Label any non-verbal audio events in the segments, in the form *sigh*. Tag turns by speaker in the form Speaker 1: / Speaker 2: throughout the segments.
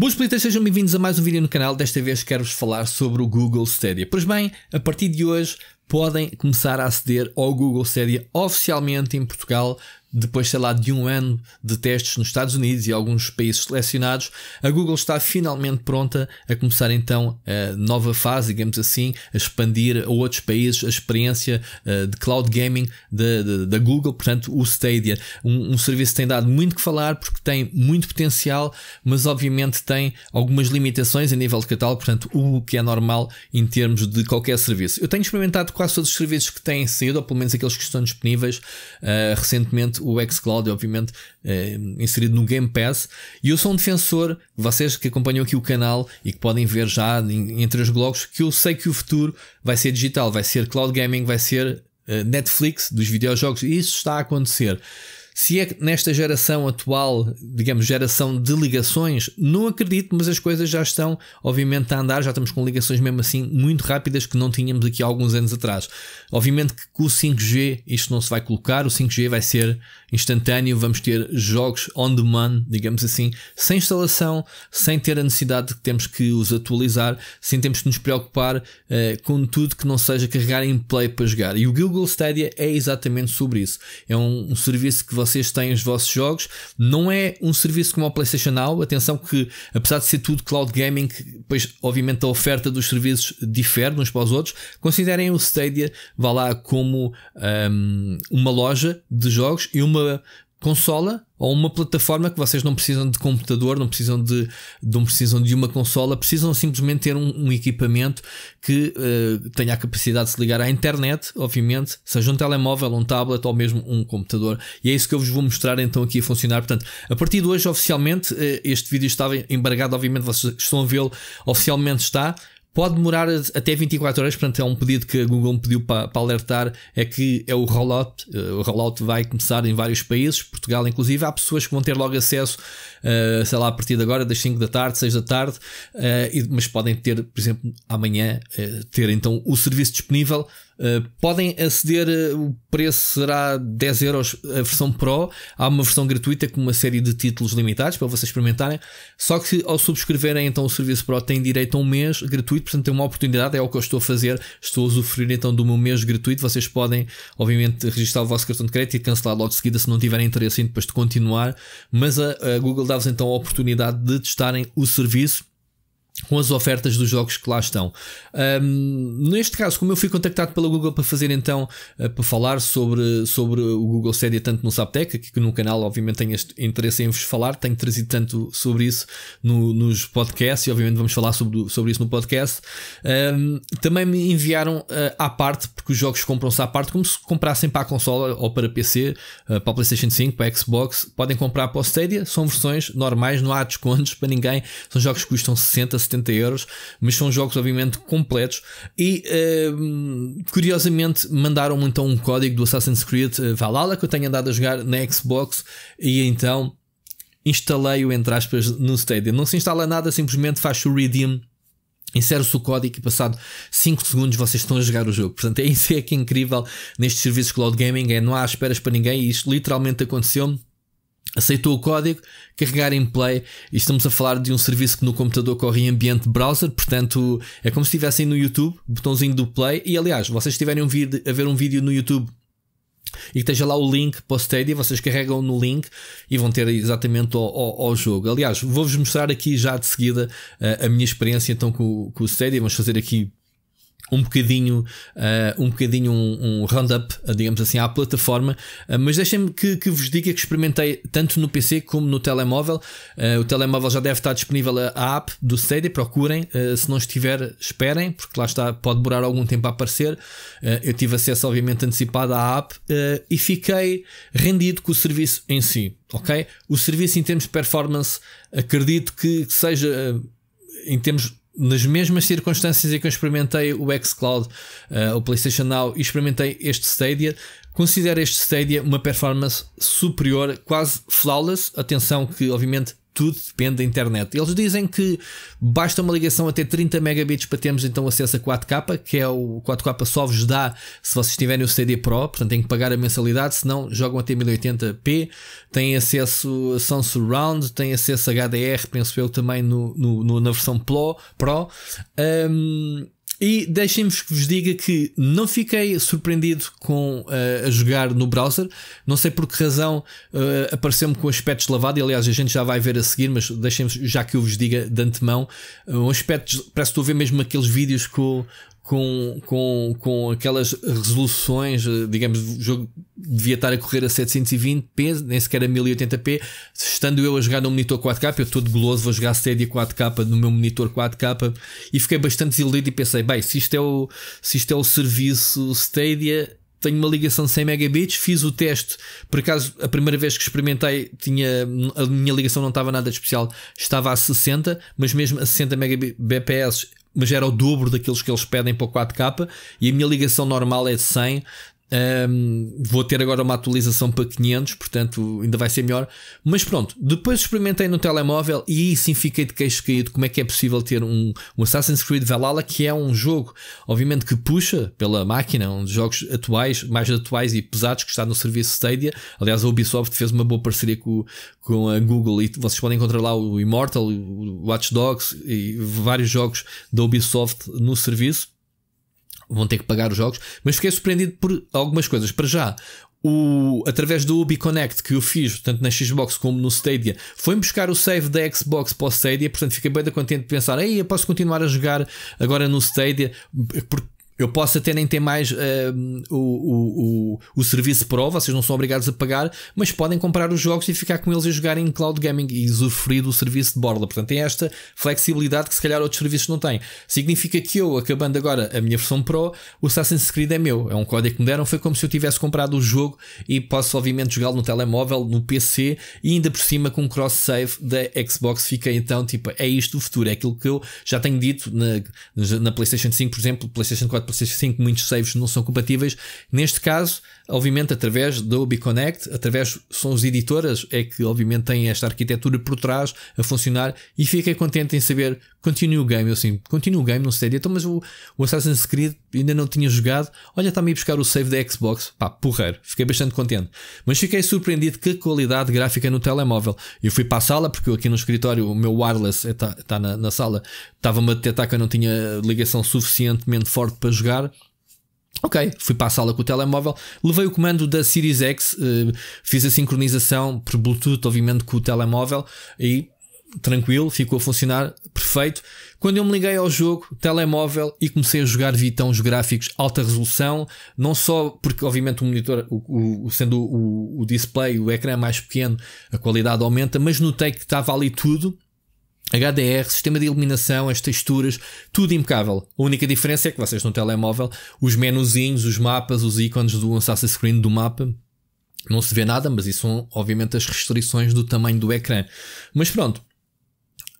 Speaker 1: Boas pelitas, sejam bem-vindos a mais um vídeo no canal. Desta vez quero-vos falar sobre o Google Stadia. Pois bem, a partir de hoje podem começar a aceder ao Google Stadia oficialmente em Portugal depois, sei lá, de um ano de testes nos Estados Unidos e alguns países selecionados, a Google está finalmente pronta a começar então a nova fase, digamos assim, a expandir a outros países a experiência eh, de cloud gaming da Google, portanto, o Stadia. Um, um serviço que tem dado muito que falar porque tem muito potencial, mas obviamente tem algumas limitações a nível de catálogo, portanto, o que é normal em termos de qualquer serviço. Eu tenho experimentado quase todos os serviços que têm saído, ou pelo menos aqueles que estão disponíveis uh, recentemente o xCloud, obviamente é, inserido no Game Pass. E eu sou um defensor, vocês que acompanham aqui o canal e que podem ver já em, entre os blogs, que eu sei que o futuro vai ser digital, vai ser cloud gaming, vai ser eh, Netflix dos videojogos. E isso está a acontecer. Se é nesta geração atual, digamos, geração de ligações, não acredito, mas as coisas já estão, obviamente, a andar, já estamos com ligações mesmo assim muito rápidas que não tínhamos aqui há alguns anos atrás. Obviamente que com o 5G isto não se vai colocar, o 5G vai ser instantâneo, vamos ter jogos on demand, digamos assim, sem instalação, sem ter a necessidade de que temos que os atualizar, sem termos que nos preocupar uh, com tudo que não seja carregar em play para jogar. E o Google Stadia é exatamente sobre isso. É um, um serviço que vocês têm os vossos jogos. Não é um serviço como o PlayStation Now. Atenção que, apesar de ser tudo cloud gaming, pois obviamente a oferta dos serviços difere uns para os outros. Considerem o Stadia, vá lá como um, uma loja de jogos e uma consola ou uma plataforma que vocês não precisam de computador, não precisam de, não precisam de uma consola, precisam simplesmente ter um, um equipamento que uh, tenha a capacidade de se ligar à internet, obviamente, seja um telemóvel, um tablet ou mesmo um computador. E é isso que eu vos vou mostrar então aqui a funcionar. Portanto, a partir de hoje, oficialmente, uh, este vídeo estava embargado, obviamente, vocês estão a vê-lo, oficialmente está. Pode demorar até 24 horas, portanto é um pedido que a Google me pediu para, para alertar, é que é o rollout, eh, o rollout vai começar em vários países, Portugal inclusive, há pessoas que vão ter logo acesso, uh, sei lá, a partir de agora, das 5 da tarde, 6 da tarde, uh, mas podem ter, por exemplo, amanhã, uh, ter então o serviço disponível, eh, podem aceder, eh, o preço será 10 euros a versão Pro. Há uma versão gratuita com uma série de títulos limitados para vocês experimentarem. Só que ao subscreverem então o serviço Pro têm direito a um mês gratuito, portanto tem é uma oportunidade, é o que eu estou a fazer. Estou a usufruir então do meu mês gratuito. Vocês podem, obviamente, registrar o vosso cartão de crédito e cancelar logo de seguida se não tiverem interesse em depois de continuar. Mas a, a Google dá-vos então a oportunidade de testarem o serviço com as ofertas dos jogos que lá estão. Um, neste caso, como eu fui contactado pela Google para fazer então, eh, para falar sobre, sobre o Google Stadia tanto no Saptec, que no canal obviamente tenho este interesse em vos falar, tenho trazido tanto sobre isso no, nos podcasts e obviamente vamos falar sobre, sobre isso no podcast. Um, também me enviaram uh, à parte, porque os jogos compram-se à parte, como se comprassem para a consola ou para PC, uh, eh, para a PlayStation 5, para a Xbox, podem comprar para o Stadia, são versões normais, não há descontos *laughs* para ninguém, são jogos que custam 60, 70 euros, mas são jogos obviamente completos. E uh, curiosamente mandaram-me então um código do Assassin's Creed eh, Valhalla que eu tenho andado a jogar na Xbox e então instalei-o entre aspas no Stadia. Não se instala nada, simplesmente faz o redeem Insere-se o código e passado 5 segundos vocês estão a jogar o jogo. Portanto, é isso é que é incrível nestes serviços cloud gaming, é não há esperas para ninguém e isto literalmente aconteceu-me aceitou o código, carregar em play e estamos a falar de um serviço que no computador corre em ambiente browser, portanto é como se estivessem no YouTube, botãozinho do play e aliás, vocês estiverem a ver um vídeo no YouTube e que esteja lá o link para o Stadia, vocês carregam no link e vão ter exatamente ao, ao, ao jogo. Aliás, vou-vos mostrar aqui já de seguida a, eh, a minha experiência então com, com o Stadia, vamos fazer aqui um bocadinho, uh, um, bocadinho um, um roundup, eh, digamos assim, à plataforma, uh, mas deixem-me que, que, vos diga que experimentei tanto no PC como no telemóvel. Uh, o telemóvel já deve estar disponível a, a app do Stadia, procurem. se não estiver, esperem, porque lá está, pode demorar algum tempo a aparecer. eu tive acesso, obviamente, antecipado à app e fiquei rendido com o serviço em si, ok? O serviço, em termos de performance, acredito que seja, em termos nas mesmas circunstâncias em que eu experimentei o xCloud, uh, o PlayStation Now e experimentei este Stadia, considero este Stadia uma performance superior, quase flawless. Atenção que, obviamente, tudo depende da internet. Eles dizem que basta uma ligação até 30 megabits para termos então acesso a 4K, que é o 4K só vos dá se vocês tiverem o CD Pro, portanto têm que pagar a mensalidade, senão jogam até 1080p, têm acesso a Sound Surround, têm acesso a HDR, penso eu também no, no, no na versão Pro. Um, e deixem-vos que vos diga que não fiquei surpreendido com uh, a jogar no browser. Não sei por que razão uh, apareceu-me com aspectos lavado. E, aliás, a gente já vai ver a seguir, mas deixem-vos, já que eu vos diga de antemão, uh, eh, um aspecto, parece que estou a ver mesmo aqueles vídeos com, com, com, com aquelas resoluções, digamos, jogo devia estar a correr a 720p, nem sequer a 1080p. Estando eu a jogar num monitor 4K, eu todo goloso, vou jogar Stadia 4K no meu monitor 4K e fiquei bastante desiludido e pensei, bem, se isto é o, se isto é o serviço Stadia, tenho uma ligação de 100 megabits, fiz o teste, por acaso a primeira vez que experimentei tinha, a minha ligação não estava nada especial, estava a 60, mas mesmo a 60 Mbps, mas era o dobro daqueles que eles pedem para o 4K, e a minha ligação normal é de 100, um, vou ter agora uma atualização para 500, portanto ainda vai ser melhor. Mas pronto, depois experimentei no telemóvel e sim fiquei de queixo caído. Como é que é possível ter um, um Assassin's Creed Valhalla, que é um jogo, obviamente, que puxa pela máquina, um dos jogos atuais, mais atuais e pesados que está no serviço Stadia. Aliás, a Ubisoft fez uma boa parceria com, com a Google e vocês podem encontrar lá o Immortal, o Watch Dogs e vários jogos da Ubisoft no serviço vão ter que pagar os jogos, mas fiquei surpreendido por algumas coisas. Para já, o, através do Ubi Connect que eu fiz, tanto na Xbox como no Stadia, foi-me buscar o save da Xbox para o Stadia, portanto fiquei bem contente de pensar, ei, eu posso continuar a jogar agora no Stadia, porque eu posso até nem ter mais uh, o, o, o, o, serviço Pro, vocês não são obrigados a pagar, mas podem comprar os jogos e ficar com eles a jogar em cloud gaming e usufruir do serviço de borla. Portanto, tem esta flexibilidade que se calhar outros serviços não têm. Significa que eu, acabando agora a minha versão Pro, o Assassin's Creed é meu. É um código que me deram, foi como se eu tivesse comprado o jogo e posso, obviamente, jogá-lo no telemóvel, no PC e ainda por cima com o cross-save da Xbox. Fica então, tipo, é isto o futuro, é aquilo que eu já tenho dito na, na PlayStation 5, por exemplo, PlayStation 4 PlayStation 5 muitos saves não são compatíveis. Neste caso, Obviamente, através da Adobe Connect, através são os editoras é que, obviamente, têm esta arquitetura por trás a funcionar e fiquei contente em saber continue o game. Eu assim, continue o game, não sei. Então, mas o, o Assassin's Creed ainda não tinha jogado. Olha, está-me a buscar o save da Xbox. Pá, porreiro. Fiquei bastante contente. Mas fiquei surpreendido que a qualidade gráfica no telemóvel. Eu fui para a sala, porque aqui no escritório o meu wireless está, é, está na, na sala. Estava-me a detectar que eu não tinha ligação suficientemente forte para jogar Ok, fui para a sala com o telemóvel, levei o comando da Series X, eh, fiz a sincronização por Bluetooth, obviamente, com o telemóvel e tranquilo, ficou a funcionar perfeito. Quando eu me liguei ao jogo, telemóvel, e comecei a jogar, vi então os gráficos alta resolução, não só porque, obviamente, o monitor, o, o, sendo o, o display, o ecrã é mais pequeno, a qualidade aumenta, mas notei que estava ali tudo HDR, sistema de iluminação, as texturas, tudo impecável. A única diferença é que vocês no telemóvel, os menuzinhos, os mapas, os ícones do Assassin's Creed do mapa, não se vê nada, mas isso são obviamente as restrições do tamanho do ecrã. Mas pronto,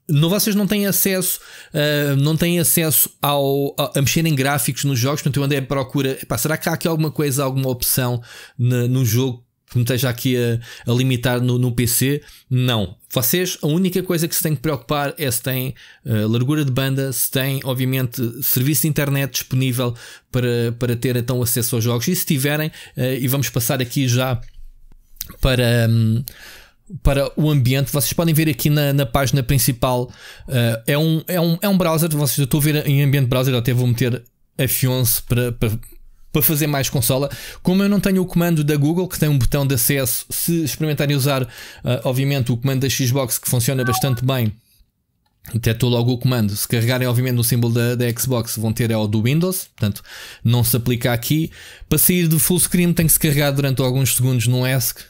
Speaker 1: não, vocês não têm acesso, uh, não têm acesso ao, a, a mexer em gráficos nos jogos, portanto eu andei à procura, epá, será que há aqui alguma coisa, alguma opção no jogo que me esteja aqui a, a limitar no, no, PC. Não. Vocês, a única coisa que se tem que preocupar é se tem uh, eh, largura de banda, se tem obviamente, serviço de internet disponível para, para ter então acesso aos jogos. E se tiverem, uh, e vamos passar aqui já para. Um, para o ambiente, vocês podem ver aqui na, na página principal. Uh, é, um, é, um, é um browser, vocês, eu estou a ver em ambiente browser, até vou meter F11 para, para para fazer mais consola. Como eu não tenho o comando da Google, que tem um botão de acesso, se experimentarem usar, uh, obviamente, o comando da Xbox, que funciona bastante bem, detectou logo o comando. Se carregarem, obviamente, no símbolo da, da Xbox, vão ter é o do Windows, portanto, não se aplica aqui. Para sair de full screen, tem que se carregar durante alguns segundos no ESC.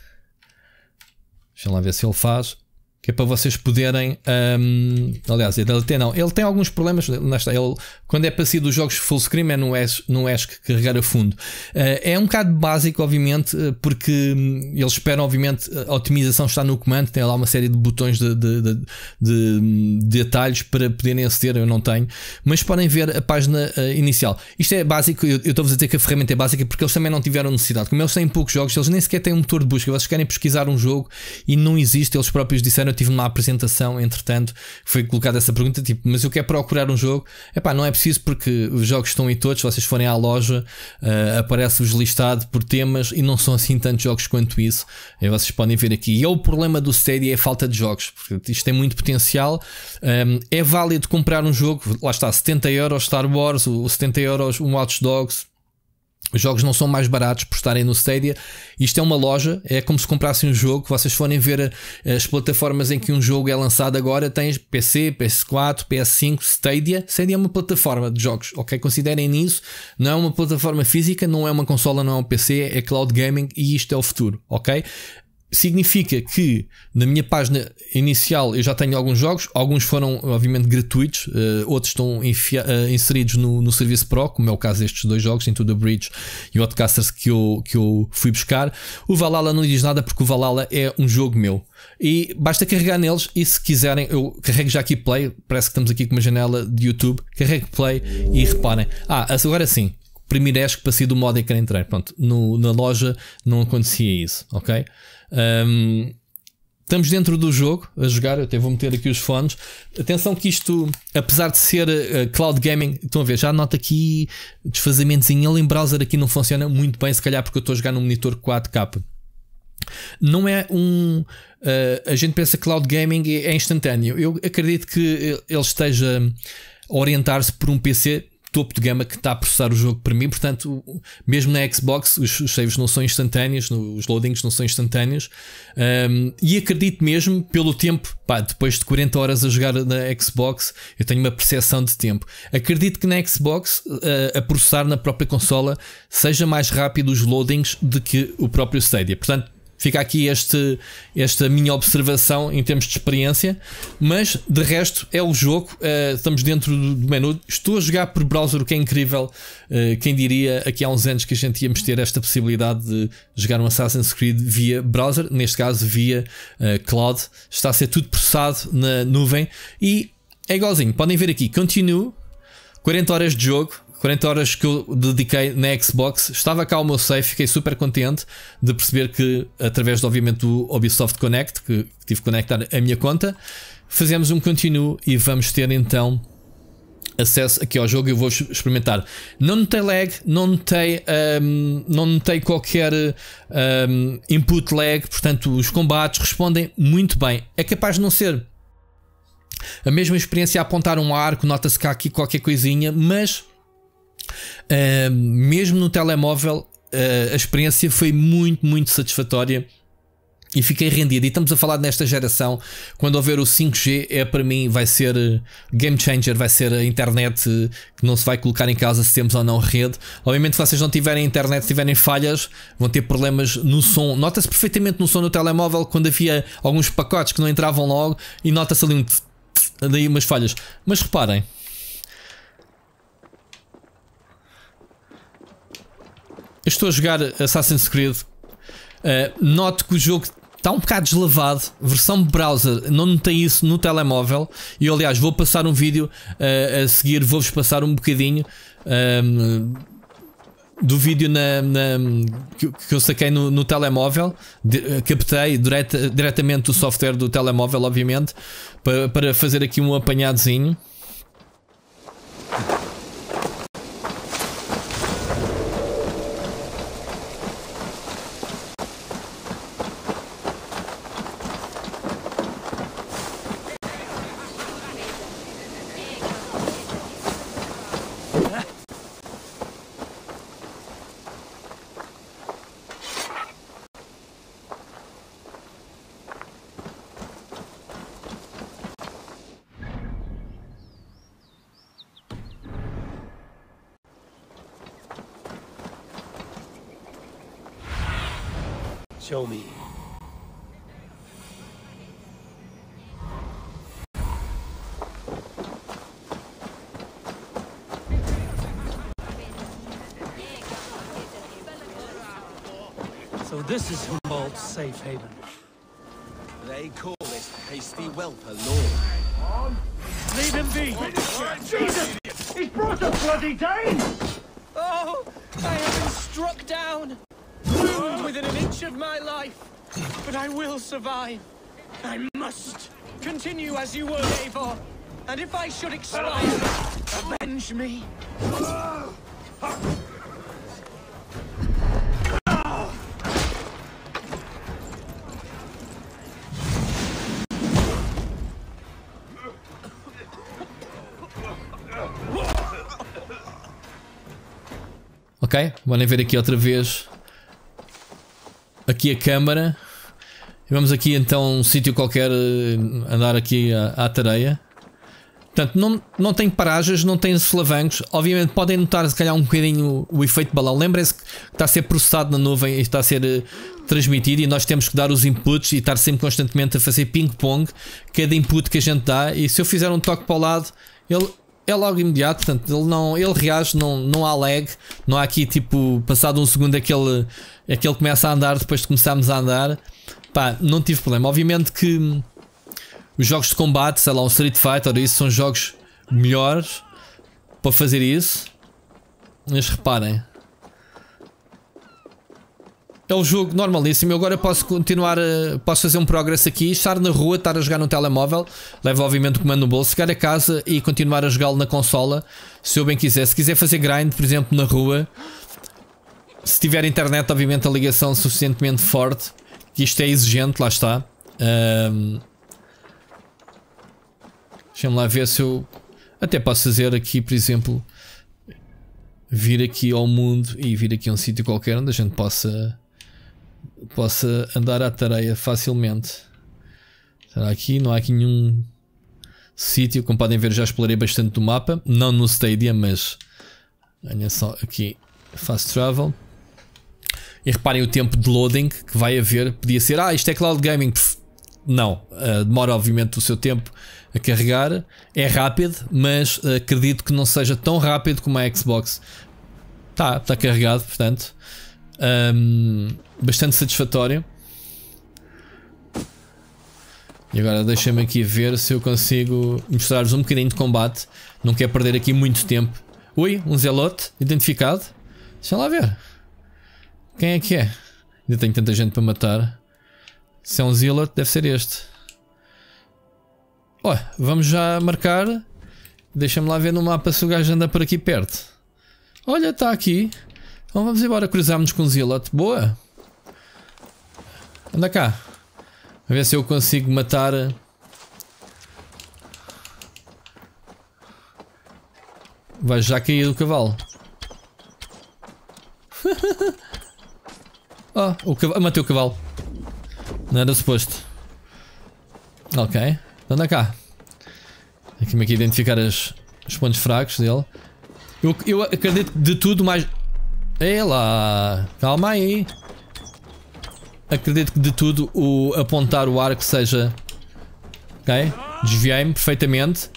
Speaker 1: Deixa lá ver se ele faz que é para vocês poderem. Um, aliás, ele é tem não. Ele tem alguns problemas. nesta, ele, quando é para si dos jogos full screen é no ESC, no ESC carregar a fundo. Uh, é um bocado básico, obviamente, eh, porque hum, eles esperam, obviamente, a otimização está no comando. Tem lá uma série de botões de, de, de, de, hum, de para poderem aceder. Eu não tenho, mas podem ver a página uh, inicial. Isto é básico. Eu, eu estou-vos a dizer que a ferramenta é básica porque eles também não tiveram necessidade. Como eles têm poucos jogos, eles nem sequer têm um motor de busca. Vocês querem pesquisar um jogo e não existe. Eles próprios disseram tive numa apresentação, entretanto, foi colocada essa pergunta, tipo, mas eu quero procurar um jogo. Epá, não é preciso porque os jogos estão aí todos, vocês forem à loja, uh, aparece-vos listado por temas e não são assim tantos jogos quanto isso. vocês podem ver aqui. E é o problema do Stadia é a falta de jogos, porque isto tem muito potencial. Um, ehm, é válido comprar um jogo, lá está, 70€ euros Star Wars, o 70 euros um Watch Dogs, os jogos não são mais baratos por estarem no Stadia. Isto é uma loja, é como se comprassem um jogo. Vocês forem ver eh, as plataformas em que um jogo é lançado agora, tens PC, PS4, PS5, Stadia. Stadia é uma plataforma de jogos, ok? Considerem nisso. Não é uma plataforma física, não é uma consola, não é um PC, é cloud gaming e isto é o futuro, ok? significa que na minha página inicial eu já tenho alguns jogos, alguns foram obviamente gratuitos, uh, outros estão uh, inseridos no, no, serviço Pro, como é o caso destes dois jogos, Into the Bridge e Outcasters, que eu, que eu fui buscar. O Valhalla não diz nada porque o Valhalla é um jogo meu. E basta carregar neles e se quiserem, eu carrego já aqui play, parece que estamos aqui com uma janela de YouTube, carrego play e reparem. Ah, agora sim, primeiro ESC para sair do modo ecrã quer Pronto, no, na loja não acontecia isso, ok? Um, estamos dentro do jogo a jogar. Eu até vou meter aqui os fones. Atenção que isto, apesar de ser uh, cloud gaming, estão a ver, já nota aqui desfazamentos em ele em browser aqui não funciona muito bem, se calhar porque eu estou a jogar num monitor 4K. Não é um. Uh, a gente pensa que cloud gaming é instantâneo. Eu acredito que ele esteja a orientar-se por um PC topo de gama que está a processar o jogo para mim. Portanto, mesmo na Xbox, os, os saves não são instantâneos, no, os loadings não são instantâneos. Um, e acredito mesmo, pelo tempo, pá, depois de 40 horas a jogar na Xbox, eu tenho uma percepção de tempo. Acredito que na Xbox, uh, a processar na própria consola, seja mais rápido os loadings do que o próprio Stadia. Portanto, Fica aqui este, esta minha observação em termos de experiência. Mas de resto, é o jogo. Uh, estamos dentro do menu. Estou a jogar por browser, o que é incrível. Uh, quem diria aqui há uns anos que a gente íamos ter esta possibilidade de jogar um Assassin's Creed via browser, neste caso via uh, cloud. Está a ser tudo processado na nuvem e é igualzinho. Podem ver aqui: continue, 40 horas de jogo, 40 horas que eu dediquei na Xbox, estava cá o meu save, fiquei super contente de perceber que, através, do obviamente, do Ubisoft Connect, que tive que conectar a minha conta, fazemos um continue e vamos ter então acesso aqui ao jogo e eu vou experimentar. Não notei lag, não notei, um, não notei qualquer um, input lag, portanto, os combates respondem muito bem. É capaz de não ser a mesma experiência a apontar um arco, nota-se cá aqui qualquer coisinha, mas uh, mesmo no telemóvel, uh, a experiência foi muito, muito satisfatória. E fiquei rendido. E estamos a falar nesta geração. Quando houver o 5G, é para mim, vai ser ah, game changer. Vai ser a internet ah, que não se vai colocar em casa se temos ou não rede. Obviamente, se vocês não tiverem internet, se tiverem falhas, vão ter problemas no som. Nota-se perfeitamente no som do telemóvel quando havia alguns pacotes que não entravam logo e nota-se ali, um ali umas falhas. Mas reparem, estou a jogar Assassin's Creed. Uh, noto que o jogo está um bocado deslavado, versão browser, não notei isso no telemóvel. E eu, aliás, vou passar um vídeo uh, a seguir, vou-vos passar um bocadinho um, ehm, do vídeo na, na, que, que, eu saquei no, no telemóvel. De, eh, captei direta, diretamente do software do telemóvel, obviamente, para, para fazer aqui um apanhadozinho. show me. So this is Humboldt's safe haven. They call this hasty whelper Lord. Leave him be! Jesus! He's brought a bloody Dane! Oh! I have been struck down! within an inch of my life. But I will survive. I must. Continue as you were, Eivor. And if I should expire, avenge me. Ok, mandem ver aqui outra vez aqui a câmara. Vamos aqui então um sítio qualquer eh, andar aqui à, à tareia. Portanto, não, não tem paragens, não tem solavancos. Obviamente podem notar se calhar um bocadinho o, o efeito balão. Lembrem-se que está a ser processado na nuvem e está a ser eh, transmitido e nós temos que dar os inputs e estar sempre constantemente a fazer ping-pong cada input que a gente dá. E se eu fizer um toque para o lado, ele é logo imediato, portanto, ele, não, ele reage, não, não há lag, não há aqui tipo, passado um segundo aquele, é aquele é começa a andar depois de começarmos a andar. Pá, não tive problema. Obviamente que os jogos de combate, sei lá, um Street Fighter, isso são jogos melhores para fazer isso. Mas reparem, é um jogo normalíssimo. Eu agora posso continuar, eh, posso fazer um progresso aqui, estar na rua, estar a jogar no telemóvel, levo obviamente o comando no bolso, chegar a casa e continuar a jogá-lo na consola, se eu bem quiser. Se quiser fazer grind, por exemplo, na rua, se tiver internet, obviamente a ligação suficientemente forte, isto é exigente, lá está. Um, Deixa-me lá ver se eu até posso fazer aqui, por exemplo, vir aqui ao mundo e vir aqui a um sítio qualquer onde a gente possa possa andar à tareia facilmente. Será aqui? Não há aqui nenhum sítio. Como podem ver, já explorei bastante do mapa. Não no Stadia, mas Olha só aqui Fast Travel. E reparem o tempo de loading que vai haver. Podia ser, ah, isto é cloud gaming. não, uh, demora obviamente o seu tempo a carregar. É rápido, mas uh, acredito que não seja tão rápido como a Xbox. Está tá carregado, portanto. Um, bastante satisfatório. E agora deixa-me aqui ver se eu consigo mostrar-vos um bocadinho de combate. Não quero perder aqui muito tempo. Ui, um zelote identificado. Deixa lá ver. Quem é que é? Ainda tenho tanta gente para matar. Se é um zelote, deve ser este. Ó, vamos já marcar. Deixa-me lá ver no mapa se o gajo anda por aqui perto. Olha, está aqui. Então vamos embora cruzarmos com o zelote. Boa! Anda cá. A ver se eu consigo matar. Eh, Vai já cair do cavalo. oh, *laughs* o cavalo. Matei o cavalo. Não era suposto. Ok. Então anda cá. Aqui-me aqui identificar as, os pontos fracos dele. Eu, eu acredito de tudo mais. Ei é lá! Calma aí! acredito que de tudo o apontar o arco seja... Ok? Desviei-me perfeitamente.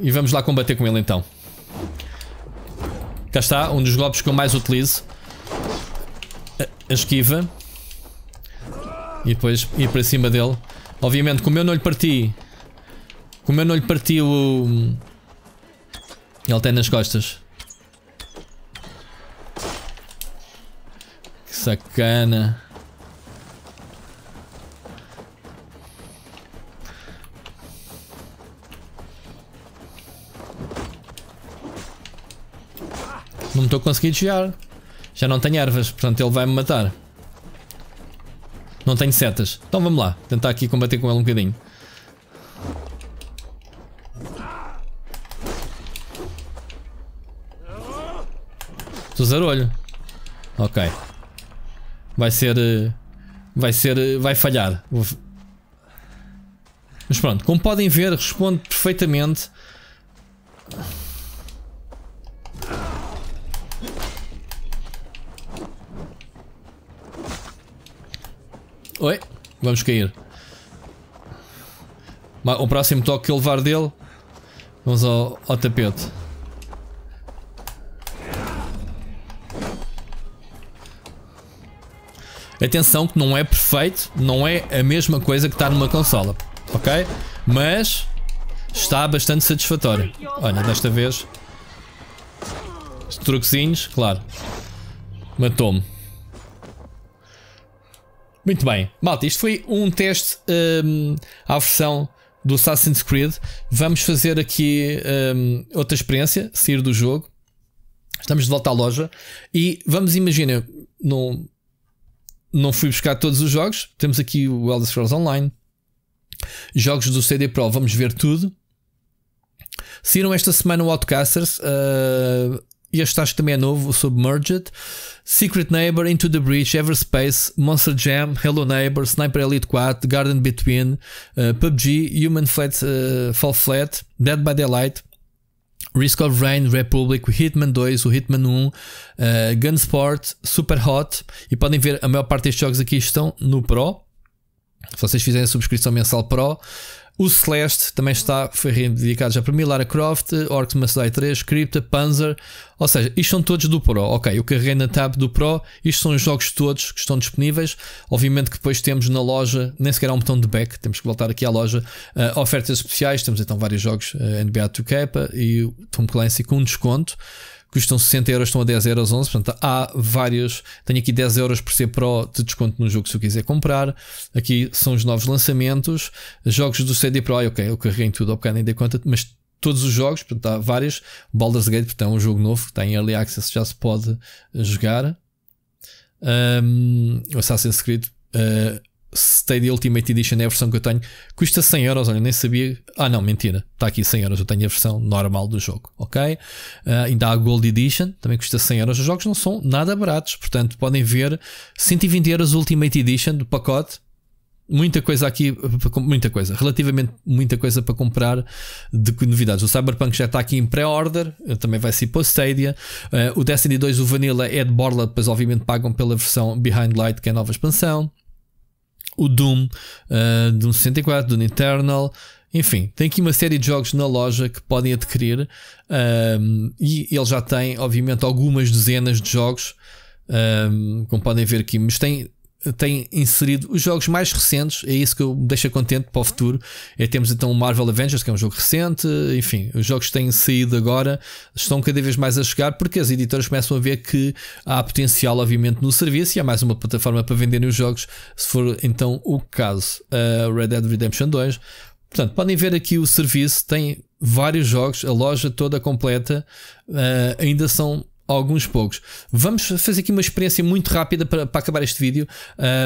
Speaker 1: E vamos lá combater com ele então. Cá está, um dos golpes que eu mais utilizo. A esquiva. E depois ir para cima dele. Obviamente, como eu não lhe parti... Como eu não lhe parti o... Ele tem nas costas. Que sacana. não estou conseguindo chegar. Já não tenho ervas, portanto ele vai-me matar. Não tenho setas. Então vamos lá, tentar aqui combater com ele um bocadinho. Estou zarolho. Ok. Vai ser... Eh, vai ser... Eh, vai falhar. Mas pronto, como podem ver, responde perfeitamente... Oi, vamos cair. O próximo toque que eu levar dele, vamos ao, ao tapete. Atenção que não é perfeito, não é a mesma coisa que está numa consola, ok? Mas está bastante satisfatório. Olha, desta vez, truquezinhos, claro, matou-me. Muito bem, malta, isto foi um teste um, à versão do Assassin's Creed. Vamos fazer aqui um, outra experiência, sair do jogo. Estamos de volta à loja e vamos, imaginar não, não fui buscar todos os jogos. Temos aqui o Elder Scrolls Online, jogos do CD Pro, vamos ver tudo. Saíram esta semana o Outcasters. Uh, este acho que também é novo, o Submerged. Secret Neighbor, Into the Breach, Everspace, Monster Jam, Hello Neighbor, Sniper Elite 4, Garden Between, uh, PUBG, Human Flat, uh, Fall Flat, Dead by Daylight, Risk of Rain, Republic, Hitman 2, o Hitman 1, uh, Gunsport, Super Hot. E podem ver, a maior parte destes jogos aqui estão no Pro. Se vocês fizerem a subscrição mensal Pro, o Celeste também está, foi reivindicado já para mim, Lara Croft, Orcs Must Die 3, Crypta, Panzer. Ou seja, isto são todos do Pro. Ok, eu carreguei na tab do Pro. Isto são os jogos todos que estão disponíveis. Obviamente que depois temos na loja, nem sequer há um botão de back, temos que voltar aqui à loja. Uh, ofertas especiais, temos então vários jogos uh, eh, NBA 2K e Tom Clancy com um desconto custam 60 euros, estão a 10 euros, 11. Portanto, há vários. Tenho aqui 10 euros por ser Pro de desconto no jogo se eu quiser comprar. Aqui são os novos lançamentos. Jogos do CD Pro. ok, eu carreguei em tudo, ao bocado nem dei conta, mas todos os jogos, portanto, há vários. Baldur's Gate, portanto, é um jogo novo que está em Early Access, já se pode jogar. Um, Assassin's Creed. Uh, Stadia Ultimate Edition é a versão que eu tenho. Custa 100 euros, olha, nem sabia. Ah, não, mentira. Está aqui 100 euros. Eu tenho a versão normal do jogo, ok? Uh, ainda há a Gold Edition, também custa 100 euros. Os jogos não são nada baratos, portanto, podem ver 120 euros Ultimate Edition do pacote. Muita coisa aqui, muita coisa, relativamente muita coisa para comprar de novidades. O Cyberpunk já está aqui em pré-order, também vai ser para o Stadia. Uh, o Destiny 2, o Vanilla é de Borla, depois, obviamente, pagam pela versão Behind Light, que é a nova expansão o Doom, uh, Doom 64, Doom Eternal. Enfim, tem aqui uma série de jogos na loja que podem adquirir um, ehm, e ele já tem, obviamente, algumas dezenas de jogos, um, ehm, como podem ver aqui, mas tem tem inserido os jogos mais recentes, é isso que eu me deixa contente para o futuro. É, temos então o Marvel Avengers, que é um jogo recente, enfim, os jogos que têm saído agora estão cada vez mais a chegar porque as editoras começam a ver que há potencial, obviamente, no serviço e há mais uma plataforma para venderem os jogos, se for então o caso. Red Dead Redemption 2. Portanto, podem ver aqui o serviço, tem vários jogos, a loja toda completa, uh, ainda são alguns poucos. Vamos fazer aqui uma experiência muito rápida para, para acabar este vídeo.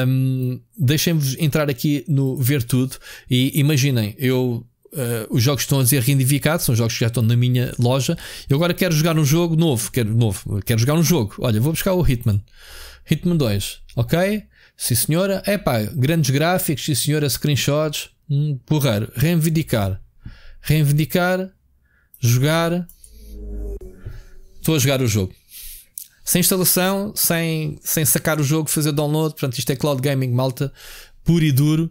Speaker 1: Um, Deixem-vos entrar aqui no Ver Tudo e imaginem, eu. Uh, os jogos estão a dizer reivindicados, são jogos que já estão na minha loja. Eu agora quero jogar um jogo novo, quero novo, quero jogar um jogo. Olha, vou buscar o Hitman. Hitman 2, ok? Sim senhora, é pá, grandes gráficos, sim senhora, screenshots, hum, porreiro, reivindicar. Reivindicar, jogar, estou a jogar o jogo sem instalação, sem, sem sacar o jogo, fazer download. Portanto, isto é cloud gaming, malta, puro e duro.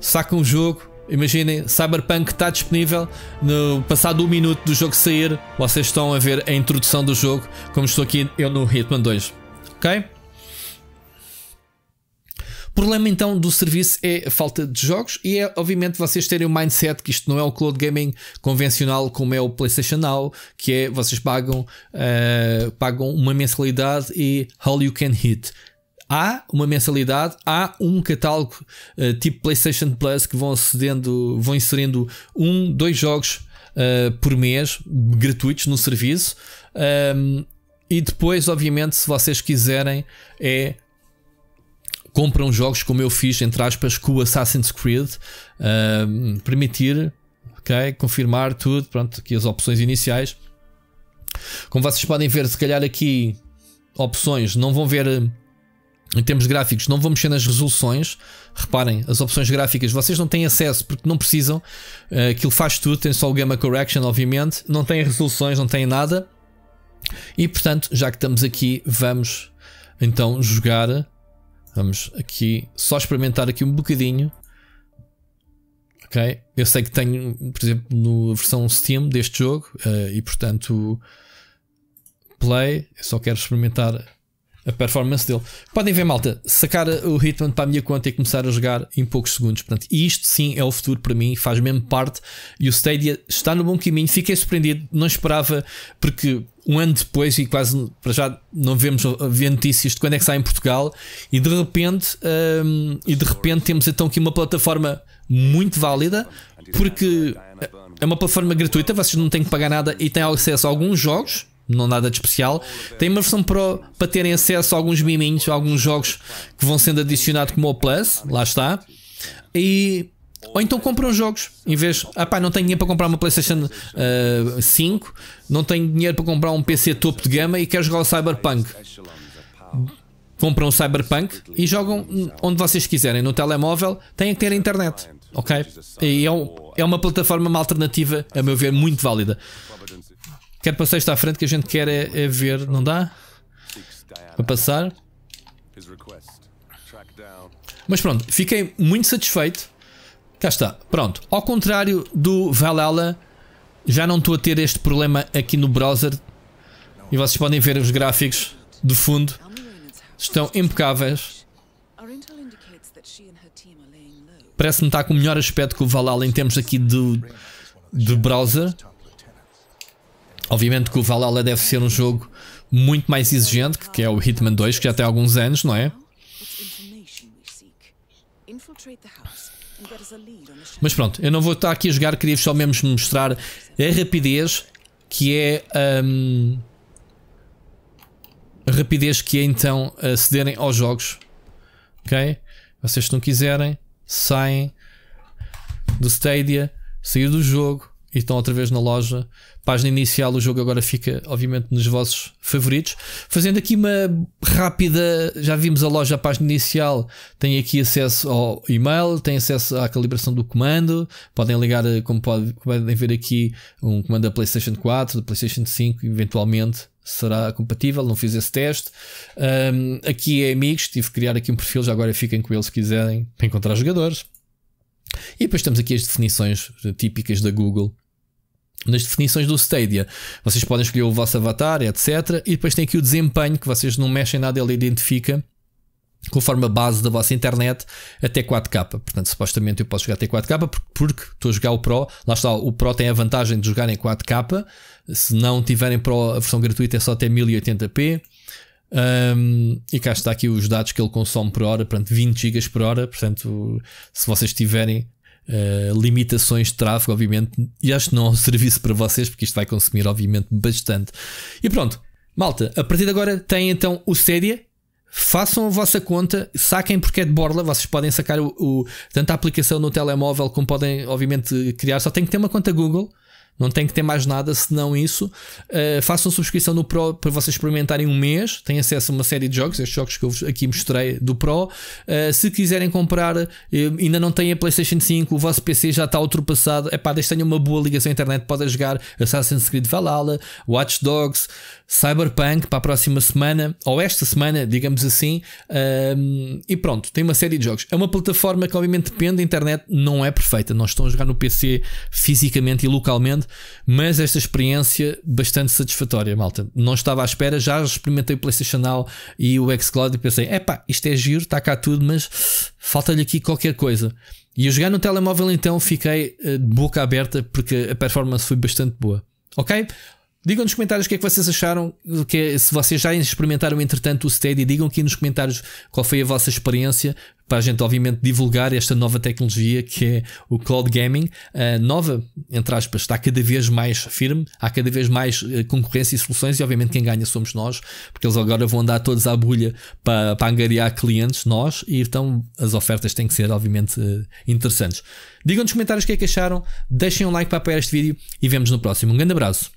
Speaker 1: Saca um jogo, Imaginem, Cyberpunk está disponível. No passado um minuto do jogo sair, vocês estão a ver a introdução do jogo, como estou aqui eu no Hitman 2. Ok? O problema então do serviço é a falta de jogos e é obviamente vocês terem o mindset que isto não é o cloud gaming convencional como é o PlayStation Now, que é vocês pagam, uh, pagam uma mensalidade e all you can hit há uma mensalidade, há um catálogo uh, tipo PlayStation Plus que vão acedendo, vão inserindo um, dois jogos uh, por mês gratuitos no serviço. Um, ehm, e depois, obviamente, se vocês quiserem, é compram jogos como eu fiz, entre aspas, com o Assassin's Creed, uh, permitir, ok, confirmar tudo, pronto, aqui as opções iniciais. Como vocês podem ver, se calhar aqui opções não vão ver em termos gráficos, não vão mexer nas resoluções. Reparem, as opções gráficas vocês não têm acesso porque não precisam. Uh, aquilo faz tudo, tem só o Gamma Correction, obviamente. Não tem resoluções, não tem nada. E portanto, já que estamos aqui, vamos então jogar Vamos aqui só experimentar aqui um bocadinho. Ok? Eu sei que tenho, por exemplo, na versão Steam deste jogo uh, e portanto play. Eu só quero experimentar a performance dele. Podem ver, malta, sacar o Hitman para a minha conta e começar a jogar em poucos segundos. Portanto, isto sim é o futuro para mim, faz mesmo parte. E o Stadia está no bom caminho. Fiquei surpreendido, não esperava, porque um ano depois, e quase para já não vemos ver notícias de quando é que sai em Portugal, e de repente, hum, e de repente temos então aqui uma plataforma muito válida, porque é uma plataforma gratuita, vocês não têm que pagar nada e têm acesso a alguns jogos não nada de especial. Tem uma versão Pro para terem acesso a alguns miminhos, a alguns jogos que vão sendo adicionados como o Plus, lá está. E ou então compram jogos em vez, ah pá, não tenho dinheiro para comprar uma PlayStation uh, ah, 5, não tenho dinheiro para comprar um PC topo de gama e quero jogar o Cyberpunk. Compram o Cyberpunk e jogam onde vocês quiserem, no telemóvel, têm que ter internet, ok? E é, um, é uma plataforma, uma alternativa, a meu ver, muito válida. Quero passar isto à frente que a gente quer é, é ver, não dá? Para passar. Mas pronto, fiquei muito satisfeito. Cá está, pronto. Ao contrário do Valhalla, já não estou a ter este problema aqui no browser. E vocês podem ver os gráficos de fundo. Estão impecáveis. Parece-me estar com o melhor aspecto que o Valhalla em termos aqui de, de browser. Obviamente que o Valhalla deve ser um jogo muito mais exigente, que é o Hitman 2, que já tem alguns anos, não é? Mas pronto, eu não vou estar aqui a jogar, queria só mesmo mostrar a rapidez que é. Um, a rapidez que é então acederem aos jogos. Ok? Vocês, se não quiserem, saem do Stadia, sair do jogo, e estão outra vez na loja. Página inicial, o jogo agora fica, obviamente, nos vossos favoritos. Fazendo aqui uma rápida. Já vimos a loja, a página inicial. Tem aqui acesso ao e-mail, tem acesso à calibração do comando. Podem ligar, eh, como podem ver aqui, um comando da PlayStation 4, da PlayStation 5, eventualmente será compatível, não fiz esse teste. Um, aqui é amigos, tive que criar aqui um perfil, já agora fiquem com ele se quiserem para encontrar jogadores. E depois temos aqui as definições típicas da Google nas definições do Stadia, vocês podem escolher o vosso avatar, etc. E depois tem aqui o desempenho que vocês não mexem nada, ele identifica conforme a base da vossa internet até 4K. Portanto, supostamente eu posso jogar até 4K porque estou a jogar o Pro. Lá está, o Pro tem a vantagem de jogar em 4K. Se não tiverem Pro, a versão gratuita é só até 1080p. Um, e cá está aqui os dados que ele consome por hora, portanto 20 GB por hora. Portanto, se vocês tiverem eh, limitações de tráfego, obviamente. E acho que não é um *laughs* serviço para vocês, porque isto vai consumir, obviamente, bastante. E pronto, malta, a partir de agora tem então o Stadia. Façam a vossa conta, saquem porque é de borla. Vocês podem sacar o, o tanto a aplicação no telemóvel como podem, obviamente, criar. Só tem que ter uma conta Google não tem que ter mais nada senão isso. Uh, façam subscrição no Pro para vocês experimentarem um mês. Têm acesso a uma série de jogos, estes jogos que eu vos aqui mostrei do Pro. Uh, se quiserem comprar, eh, ainda não têm a PlayStation 5, o vosso PC já está ultrapassado. É pá, deixe tenham uma boa ligação à internet. Podem jogar Assassin's Creed Valhalla, Watch Dogs, Cyberpunk para a próxima semana, ou esta semana, digamos assim. Ehm, e pronto, tem uma série de jogos. É uma plataforma que, obviamente, depende da internet, não é perfeita. Nós estamos a jogar no PC fisicamente e localmente grande, mas esta experiência bastante satisfatória, malta. Não estava à espera, já experimentei o PlayStation Now e o Xcloud e pensei, epá, isto é giro, está cá tudo, mas falta-lhe aqui qualquer coisa. E eu jogar no telemóvel então fiquei eh, de boca aberta porque a performance foi bastante boa. Ok? Digam nos comentários o que é que vocês acharam, que é- se vocês já experimentaram entretanto o Steady, digam aqui nos comentários qual foi a vossa experiência, para a gente obviamente divulgar esta nova tecnologia que é o Cloud Gaming. A nova, entre aspas, está cada vez mais firme, há cada vez mais eh, concorrência e soluções e obviamente quem ganha somos nós, porque eles agora vão andar todos à bolha para, para angariar clientes, nós, e então as ofertas têm que ser obviamente eh, interessantes. Digam nos comentários o que é que acharam, deixem um like para apoiar este vídeo e vemos no próximo. Um grande abraço.